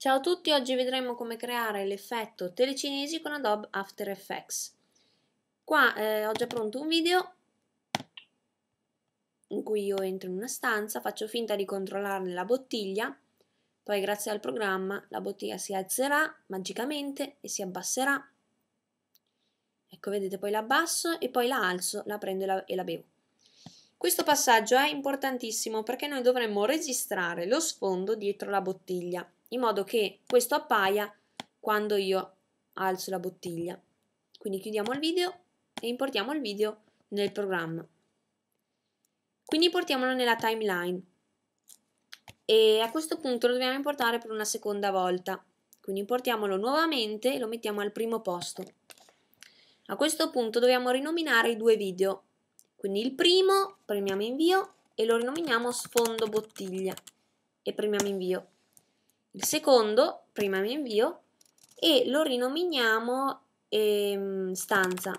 Ciao a tutti, oggi vedremo come creare l'effetto telecinesi con Adobe After Effects. Qua eh, ho già pronto un video in cui io entro in una stanza, faccio finta di controllarne la bottiglia, poi grazie al programma la bottiglia si alzerà magicamente e si abbasserà. Ecco, vedete, poi la abbasso e poi la alzo, la prendo e la, e la bevo. Questo passaggio è importantissimo perché noi dovremmo registrare lo sfondo dietro la bottiglia in modo che questo appaia quando io alzo la bottiglia. Quindi chiudiamo il video e importiamo il video nel programma. Quindi portiamolo nella timeline e a questo punto lo dobbiamo importare per una seconda volta. Quindi importiamolo nuovamente e lo mettiamo al primo posto. A questo punto dobbiamo rinominare i due video. Quindi il primo premiamo invio e lo rinominiamo sfondo bottiglia e premiamo invio il secondo, prima mi invio, e lo rinominiamo ehm, stanza.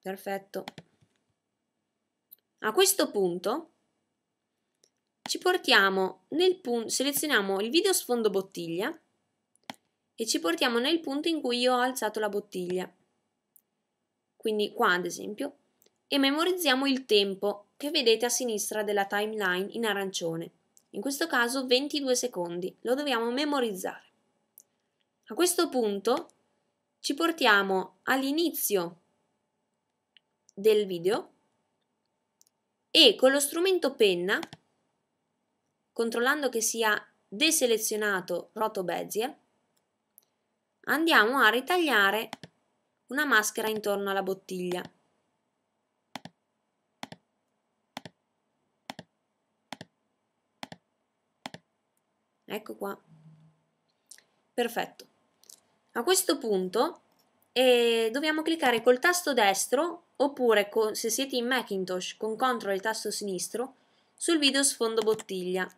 Perfetto. A questo punto ci portiamo nel punto, selezioniamo il video sfondo bottiglia e ci portiamo nel punto in cui io ho alzato la bottiglia. Quindi qua ad esempio, e memorizziamo il tempo che vedete a sinistra della timeline in arancione in questo caso 22 secondi, lo dobbiamo memorizzare. A questo punto ci portiamo all'inizio del video e con lo strumento penna, controllando che sia deselezionato Roto Bezier, andiamo a ritagliare una maschera intorno alla bottiglia. Ecco qua. Perfetto. A questo punto eh, dobbiamo cliccare col tasto destro oppure con, se siete in Macintosh con CTRL e il tasto sinistro sul video sfondo bottiglia.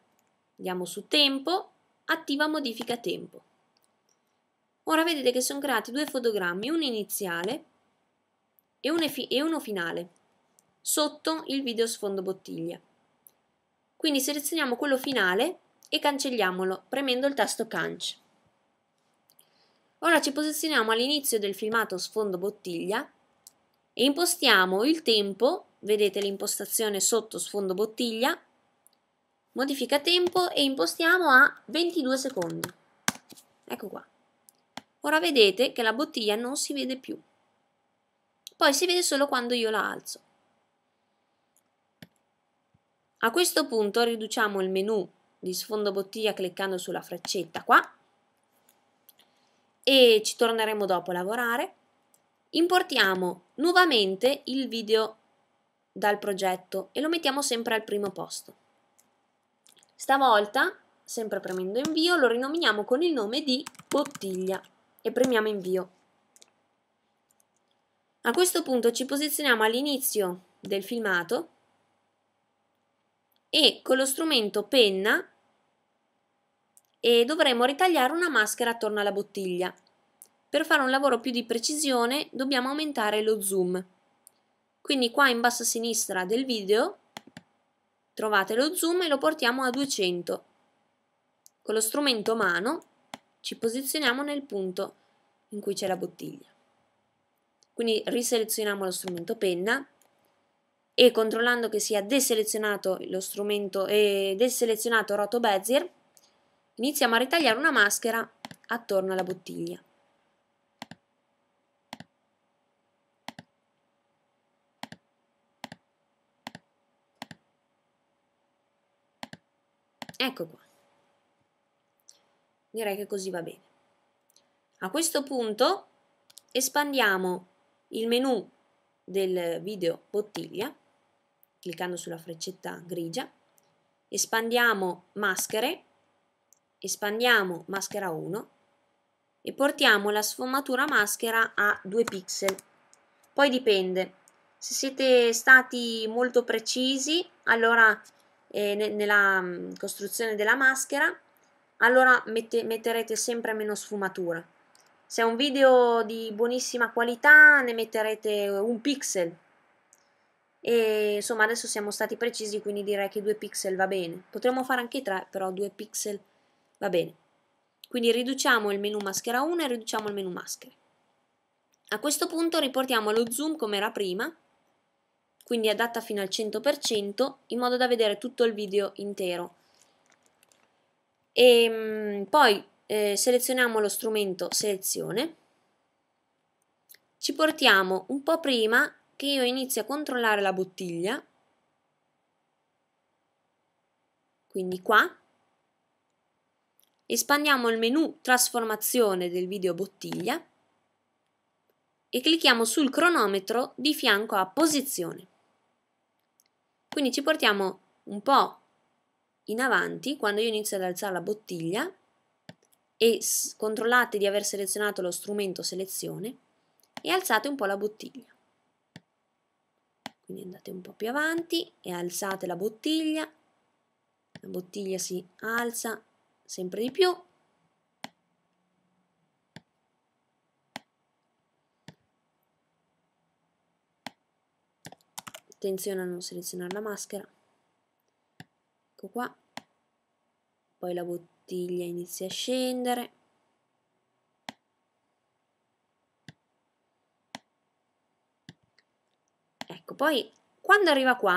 Andiamo su tempo, attiva modifica tempo. Ora vedete che sono creati due fotogrammi, uno iniziale e uno, fi e uno finale, sotto il video sfondo bottiglia. Quindi selezioniamo quello finale e cancelliamolo premendo il tasto Canc. Ora ci posizioniamo all'inizio del filmato sfondo bottiglia e impostiamo il tempo, vedete l'impostazione sotto sfondo bottiglia, modifica tempo e impostiamo a 22 secondi. Ecco qua. Ora vedete che la bottiglia non si vede più. Poi si vede solo quando io la alzo. A questo punto riduciamo il menu di sfondo bottiglia cliccando sulla freccetta qua e ci torneremo dopo a lavorare. Importiamo nuovamente il video dal progetto e lo mettiamo sempre al primo posto. Stavolta, sempre premendo invio, lo rinominiamo con il nome di bottiglia e premiamo invio. A questo punto ci posizioniamo all'inizio del filmato e con lo strumento penna e dovremo ritagliare una maschera attorno alla bottiglia. Per fare un lavoro più di precisione dobbiamo aumentare lo zoom. Quindi qua in basso a sinistra del video trovate lo zoom e lo portiamo a 200. Con lo strumento mano ci posizioniamo nel punto in cui c'è la bottiglia. Quindi riselezioniamo lo strumento penna, e controllando che sia deselezionato lo strumento e deselezionato Roto Bezier, iniziamo a ritagliare una maschera attorno alla bottiglia. Ecco qua. Direi che così va bene. A questo punto espandiamo il menu del video bottiglia cliccando sulla freccetta grigia, espandiamo maschere, espandiamo maschera 1 e portiamo la sfumatura maschera a 2 pixel. Poi dipende, se siete stati molto precisi, allora eh, ne nella mm, costruzione della maschera, allora mette metterete sempre meno sfumatura. Se è un video di buonissima qualità ne metterete un pixel e insomma adesso siamo stati precisi quindi direi che 2 pixel va bene potremmo fare anche 3 però 2 pixel va bene quindi riduciamo il menu maschera 1 e riduciamo il menu maschere a questo punto riportiamo lo zoom come era prima quindi adatta fino al 100% in modo da vedere tutto il video intero e ehm, poi eh, selezioniamo lo strumento selezione ci portiamo un po' prima che io inizio a controllare la bottiglia, quindi qua, espandiamo il menu trasformazione del video bottiglia e clicchiamo sul cronometro di fianco a posizione. Quindi ci portiamo un po' in avanti quando io inizio ad alzare la bottiglia e controllate di aver selezionato lo strumento selezione e alzate un po' la bottiglia quindi andate un po' più avanti e alzate la bottiglia, la bottiglia si alza sempre di più. Attenzione a non selezionare la maschera. Ecco qua. Poi la bottiglia inizia a scendere. Ecco, poi quando arriva qua,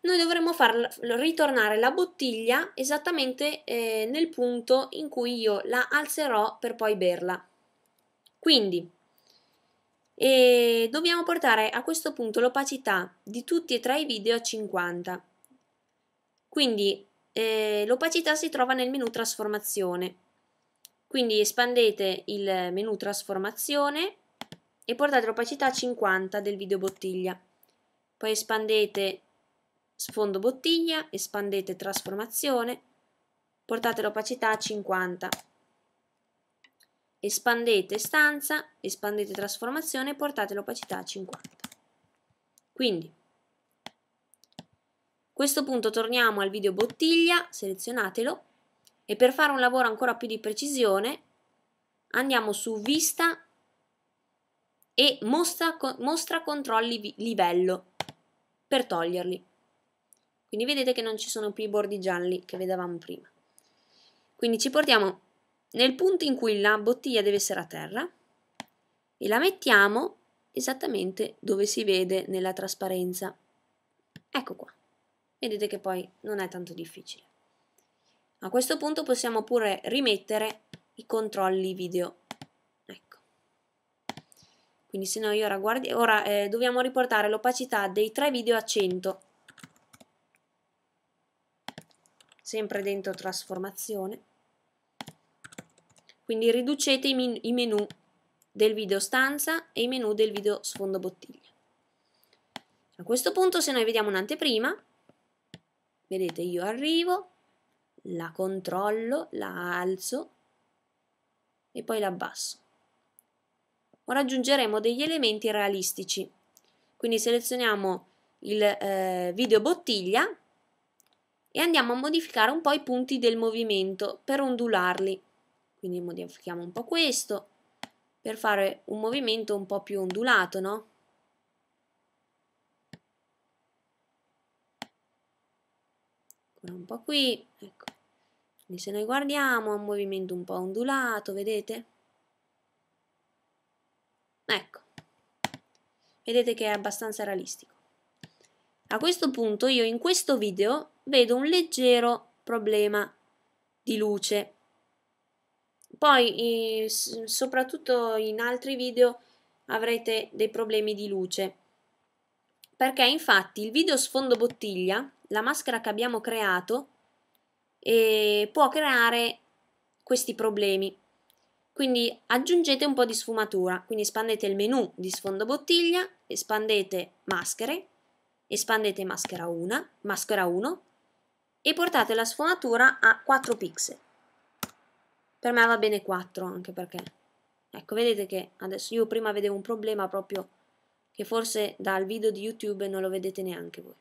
noi dovremo far ritornare la bottiglia esattamente eh, nel punto in cui io la alzerò per poi berla. Quindi, eh, dobbiamo portare a questo punto l'opacità di tutti e tre i video a 50. Quindi, eh, l'opacità si trova nel menu trasformazione. Quindi espandete il menu trasformazione e portate l'opacità a 50 del video bottiglia. Poi espandete sfondo bottiglia, espandete trasformazione, portate l'opacità a 50. Espandete stanza, espandete trasformazione e portate l'opacità a 50. Quindi, a questo punto torniamo al video bottiglia, selezionatelo e per fare un lavoro ancora più di precisione andiamo su vista e mostra, mostra controlli livello per toglierli. Quindi vedete che non ci sono più i bordi gialli che vedevamo prima. Quindi ci portiamo nel punto in cui la bottiglia deve essere a terra e la mettiamo esattamente dove si vede nella trasparenza. Ecco qua. Vedete che poi non è tanto difficile. A questo punto possiamo pure rimettere i controlli video quindi se noi ora, guardi, ora eh, dobbiamo riportare l'opacità dei tre video a 100 sempre dentro trasformazione quindi riducete i, men i menu del video stanza e i menu del video sfondo bottiglia a questo punto se noi vediamo un'anteprima vedete io arrivo la controllo, la alzo e poi l'abbasso ora aggiungeremo degli elementi realistici. Quindi selezioniamo il eh, video bottiglia e andiamo a modificare un po' i punti del movimento per ondularli. Quindi modifichiamo un po' questo per fare un movimento un po' più ondulato, no? un po' qui, ecco. Quindi se noi guardiamo un movimento un po' ondulato, vedete? Ecco, vedete che è abbastanza realistico. A questo punto io in questo video vedo un leggero problema di luce. Poi, soprattutto in altri video, avrete dei problemi di luce. Perché infatti il video sfondo bottiglia, la maschera che abbiamo creato, eh, può creare questi problemi. Quindi aggiungete un po' di sfumatura, quindi espandete il menu di sfondo bottiglia, espandete maschere, espandete maschera 1, maschera 1 e portate la sfumatura a 4 pixel. Per me va bene 4 anche perché, ecco vedete che adesso io prima vedevo un problema proprio che forse dal video di YouTube non lo vedete neanche voi.